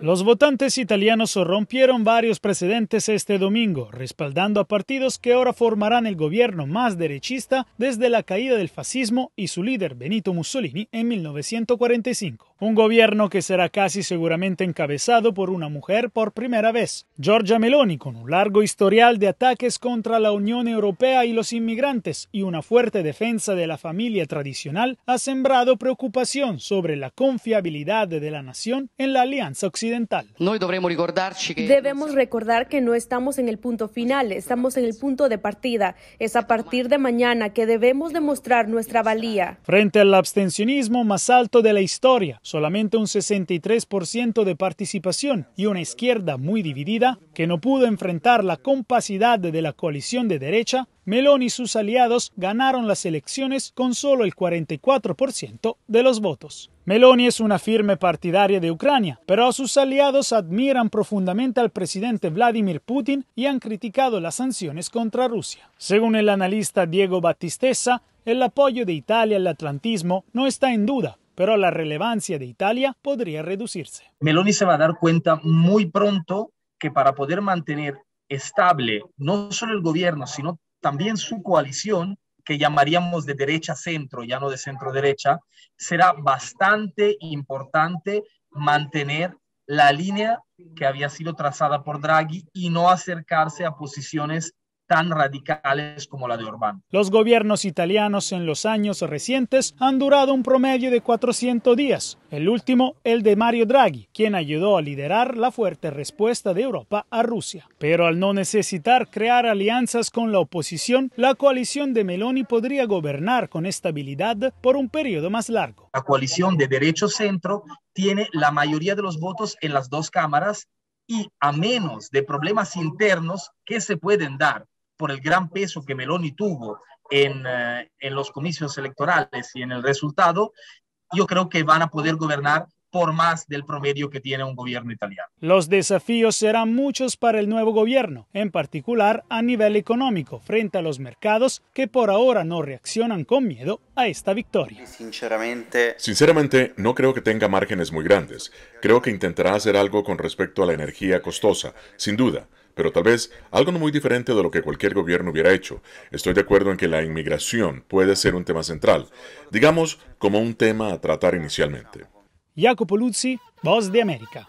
Los votantes italianos rompieron varios precedentes este domingo, respaldando a partidos que ahora formarán el gobierno más derechista desde la caída del fascismo y su líder Benito Mussolini en 1945 un gobierno que será casi seguramente encabezado por una mujer por primera vez. Giorgia Meloni, con un largo historial de ataques contra la Unión Europea y los inmigrantes y una fuerte defensa de la familia tradicional, ha sembrado preocupación sobre la confiabilidad de la nación en la alianza occidental. Debemos recordar que no estamos en el punto final, estamos en el punto de partida. Es a partir de mañana que debemos demostrar nuestra valía. Frente al abstencionismo más alto de la historia, solamente un 63% de participación y una izquierda muy dividida que no pudo enfrentar la compacidad de la coalición de derecha, Meloni y sus aliados ganaron las elecciones con solo el 44% de los votos. Meloni es una firme partidaria de Ucrania, pero sus aliados admiran profundamente al presidente Vladimir Putin y han criticado las sanciones contra Rusia. Según el analista Diego Battistessa, el apoyo de Italia al atlantismo no está en duda, pero la relevancia de Italia podría reducirse. Meloni se va a dar cuenta muy pronto que para poder mantener estable no solo el gobierno, sino también su coalición, que llamaríamos de derecha centro, ya no de centro derecha, será bastante importante mantener la línea que había sido trazada por Draghi y no acercarse a posiciones tan radicales como la de Orbán. Los gobiernos italianos en los años recientes han durado un promedio de 400 días, el último el de Mario Draghi, quien ayudó a liderar la fuerte respuesta de Europa a Rusia. Pero al no necesitar crear alianzas con la oposición, la coalición de Meloni podría gobernar con estabilidad por un periodo más largo. La coalición de derecho centro tiene la mayoría de los votos en las dos cámaras y a menos de problemas internos que se pueden dar por el gran peso que Meloni tuvo en, eh, en los comicios electorales y en el resultado, yo creo que van a poder gobernar por más del promedio que tiene un gobierno italiano. Los desafíos serán muchos para el nuevo gobierno, en particular a nivel económico, frente a los mercados que por ahora no reaccionan con miedo a esta victoria. Sinceramente, Sinceramente no creo que tenga márgenes muy grandes. Creo que intentará hacer algo con respecto a la energía costosa, sin duda pero tal vez algo muy diferente de lo que cualquier gobierno hubiera hecho. Estoy de acuerdo en que la inmigración puede ser un tema central, digamos como un tema a tratar inicialmente. Jacopo Luzzi, Voz di America.